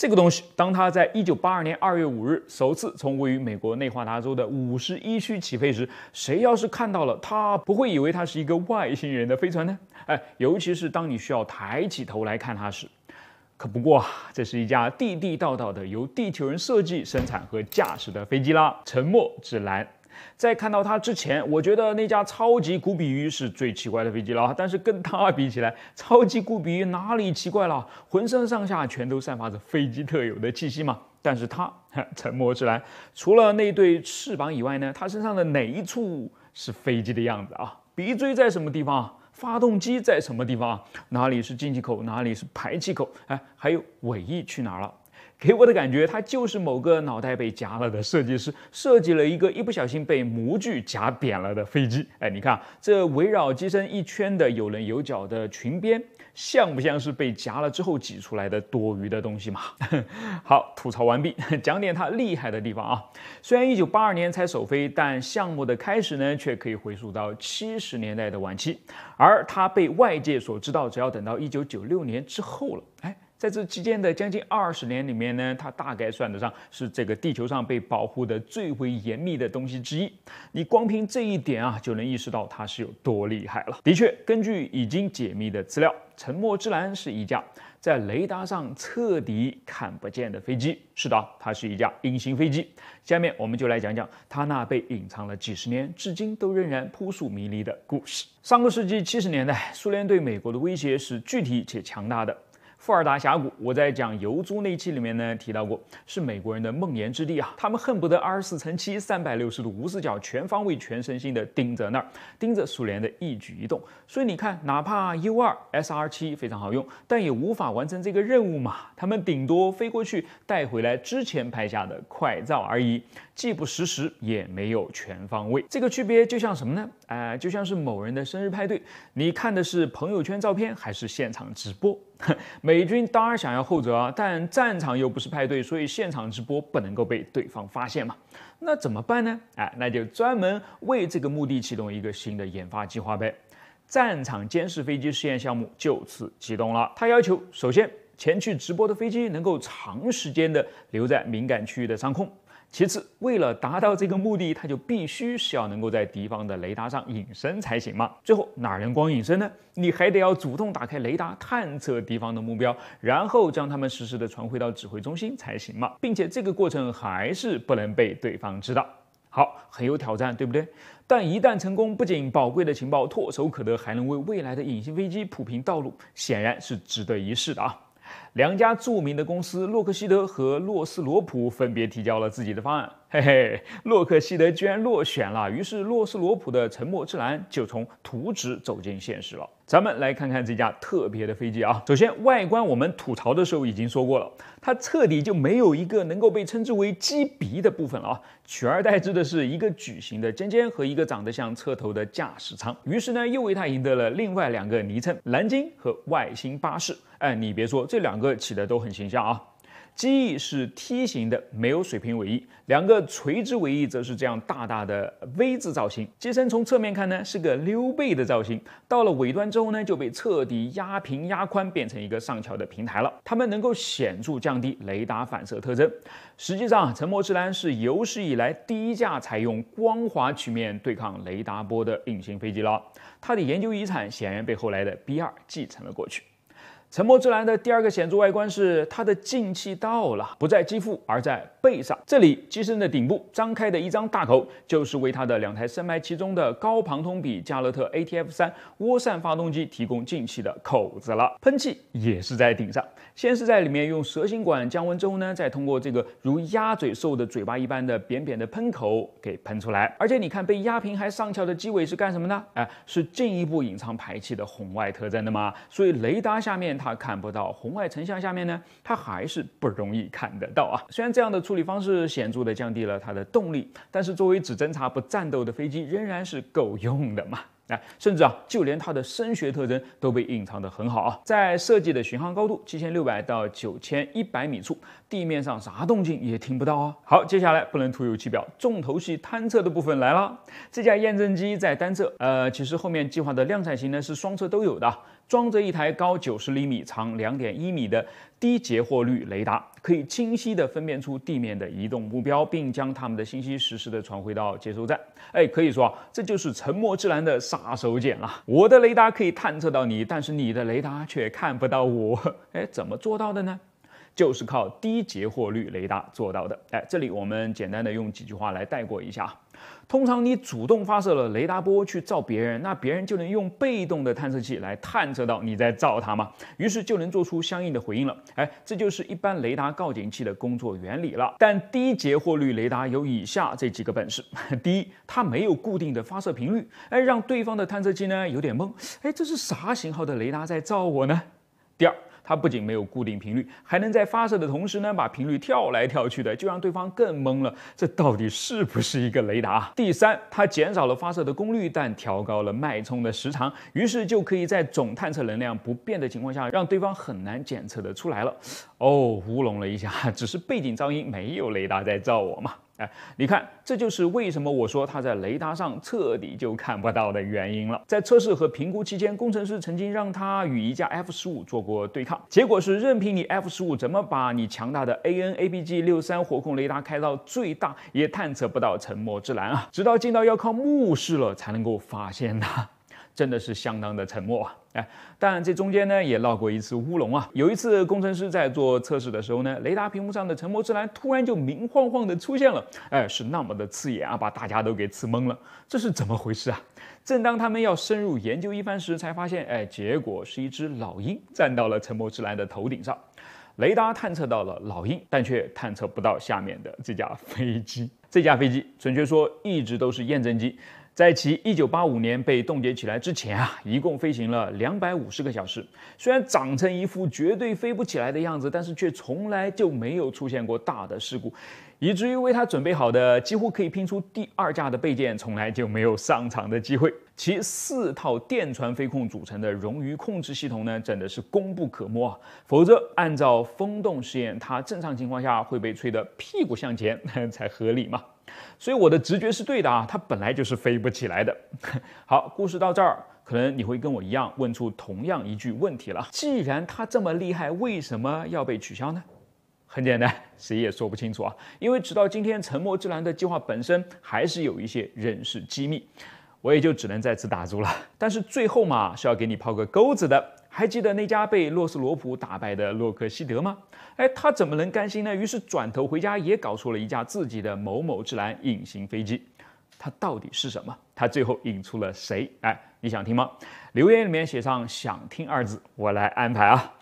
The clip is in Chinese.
这个东西，当它在1982年2月5日首次从位于美国内华达州的51区起飞时，谁要是看到了，他不会以为它是一个外星人的飞船呢？哎，尤其是当你需要抬起头来看它时。可不过，这是一架地地道道的由地球人设计、生产和驾驶的飞机啦。沉默指南。在看到它之前，我觉得那架超级古比鱼是最奇怪的飞机了。但是跟它比起来，超级古比鱼哪里奇怪了？浑身上下全都散发着飞机特有的气息嘛。但是它沉默之蓝，除了那对翅膀以外呢，它身上的哪一处是飞机的样子啊？鼻锥在什么地方？发动机在什么地方？哪里是进气口？哪里是排气口？哎，还有尾翼去哪儿了？给我的感觉，他就是某个脑袋被夹了的设计师设计了一个一不小心被模具夹扁了的飞机。哎，你看这围绕机身一圈的有棱有角的裙边，像不像是被夹了之后挤出来的多余的东西嘛？好，吐槽完毕，讲点它厉害的地方啊。虽然一九八二年才首飞，但项目的开始呢，却可以回溯到七十年代的晚期，而它被外界所知道，只要等到一九九六年之后了。哎。在这期间的将近二十年里面呢，它大概算得上是这个地球上被保护的最为严密的东西之一。你光凭这一点啊，就能意识到它是有多厉害了。的确，根据已经解密的资料，沉默之蓝是一架在雷达上彻底看不见的飞机。是的，它是一架隐形飞机。下面我们就来讲讲它那被隐藏了几十年，至今都仍然扑朔迷离的故事。上个世纪七十年代，苏联对美国的威胁是具体且强大的。富尔达峡谷，我在讲油猪那期里面呢提到过，是美国人的梦魇之地啊，他们恨不得二十四乘七、三百六十度无死角、全方位、全身心的盯着那儿，盯着苏联的一举一动。所以你看，哪怕 U2、SR 七非常好用，但也无法完成这个任务嘛。他们顶多飞过去带回来之前拍下的快照而已，既不实时，也没有全方位。这个区别就像什么呢？哎，就像是某人的生日派对，你看的是朋友圈照片还是现场直播？美军当然想要后者啊，但战场又不是派对，所以现场直播不能够被对方发现嘛？那怎么办呢？哎，那就专门为这个目的启动一个新的研发计划呗。战场监视飞机试验项目就此启动了。他要求，首先前去直播的飞机能够长时间的留在敏感区域的上空。其次，为了达到这个目的，它就必须是要能够在敌方的雷达上隐身才行嘛。最后哪能光隐身呢？你还得要主动打开雷达探测敌方的目标，然后将他们实时的传回到指挥中心才行嘛。并且这个过程还是不能被对方知道。好，很有挑战，对不对？但一旦成功，不仅宝贵的情报唾手可得，还能为未来的隐形飞机铺平道路，显然是值得一试的啊。两家著名的公司洛克希德和洛斯罗普分别提交了自己的方案。嘿嘿，洛克希德居然落选了，于是洛斯罗普的沉默之蓝就从图纸走进现实了。咱们来看看这架特别的飞机啊。首先外观，我们吐槽的时候已经说过了，它彻底就没有一个能够被称之为机鼻的部分了啊，取而代之的是一个矩形的尖尖和一个长得像车头的驾驶舱。于是呢，又为它赢得了另外两个昵称——蓝鲸和外星巴士。哎，你别说这两。个起的都很形象啊，机翼是梯形的，没有水平尾翼，两个垂直尾翼则是这样大大的 V 字造型。机身从侧面看呢是个溜背的造型，到了尾端之后呢就被彻底压平压宽，变成一个上翘的平台了。它们能够显著降低雷达反射特征。实际上，沉默之蓝是有史以来第一架采用光滑曲面对抗雷达波的隐形飞机了。它的研究遗产显然被后来的 B 二继承了过去。沉默之蓝的第二个显著外观是它的进气道了，不在机腹而在背上。这里机身的顶部张开的一张大口，就是为它的两台深埋其中的高旁通比加勒特 ATF 三涡扇发动机提供进气的口子了。喷气也是在顶上，先是在里面用蛇形管降温之后呢，再通过这个如鸭嘴兽的嘴巴一般的扁扁的喷口给喷出来。而且你看，被压平还上翘的机尾是干什么呢？哎，是进一步隐藏排气的红外特征的吗？所以雷达下面。它看不到，红外成像下面呢，它还是不容易看得到啊。虽然这样的处理方式显著的降低了它的动力，但是作为只侦察不战斗的飞机，仍然是够用的嘛。啊，甚至啊，就连它的声学特征都被隐藏得很好啊。在设计的巡航高度七千六百到九千一百米处，地面上啥动静也听不到啊。好，接下来不能徒有其表，重头戏探测的部分来了。这架验证机在单侧，呃，其实后面计划的量产型呢是双侧都有的。装着一台高九十厘米、长两点一米的低截获率雷达，可以清晰地分辨出地面的移动目标，并将他们的信息实时地传回到接收站。哎，可以说啊，这就是沉默之蓝的杀手锏了。我的雷达可以探测到你，但是你的雷达却看不到我。哎，怎么做到的呢？就是靠低截获率雷达做到的。哎，这里我们简单的用几句话来带过一下。通常你主动发射了雷达波去照别人，那别人就能用被动的探测器来探测到你在照他吗？于是就能做出相应的回应了。哎，这就是一般雷达告警器的工作原理了。但低截获率雷达有以下这几个本事：第一，它没有固定的发射频率，哎，让对方的探测器呢有点懵，哎，这是啥型号的雷达在照我呢？第二。它不仅没有固定频率，还能在发射的同时呢，把频率跳来跳去的，就让对方更懵了。这到底是不是一个雷达？第三，它减少了发射的功率，但调高了脉冲的时长，于是就可以在总探测能量不变的情况下，让对方很难检测得出来了。哦，乌龙了一下，只是背景噪音，没有雷达在照我嘛。哎，你看，这就是为什么我说它在雷达上彻底就看不到的原因了。在测试和评估期间，工程师曾经让它与一架 F 十五做过对抗，结果是任凭你 F 十五怎么把你强大的 a n a b g 6 3火控雷达开到最大，也探测不到沉默之蓝啊，直到进到要靠目视了才能够发现它。真的是相当的沉默啊！哎，但这中间呢也闹过一次乌龙啊。有一次，工程师在做测试的时候呢，雷达屏幕上的沉默之蓝突然就明晃晃的出现了，哎，是那么的刺眼啊，把大家都给刺懵了。这是怎么回事啊？正当他们要深入研究一番时，才发现，哎，结果是一只老鹰站到了沉默之蓝的头顶上，雷达探测到了老鹰，但却探测不到下面的这架飞机。这架飞机，准确说一直都是验证机。在其一九八五年被冻结起来之前啊，一共飞行了两百五十个小时。虽然长成一副绝对飞不起来的样子，但是却从来就没有出现过大的事故，以至于为他准备好的几乎可以拼出第二架的备件，从来就没有上场的机会。其四套电传飞控组成的冗余控制系统呢，真的是功不可没啊！否则，按照风洞试验，它正常情况下会被吹得屁股向前 才合理嘛。所以我的直觉是对的啊，它本来就是飞不起来的。好，故事到这儿，可能你会跟我一样问出同样一句问题了：既然它这么厉害，为什么要被取消呢？很简单，谁也说不清楚啊。因为直到今天，沉默之蓝的计划本身还是有一些人事机密，我也就只能在此打住了。但是最后嘛，是要给你抛个钩子的。还记得那家被洛斯罗普打败的洛克希德吗？哎，他怎么能甘心呢？于是转头回家也搞出了一架自己的某某之蓝隐形飞机。它到底是什么？它最后引出了谁？哎，你想听吗？留言里面写上“想听”二字，我来安排啊。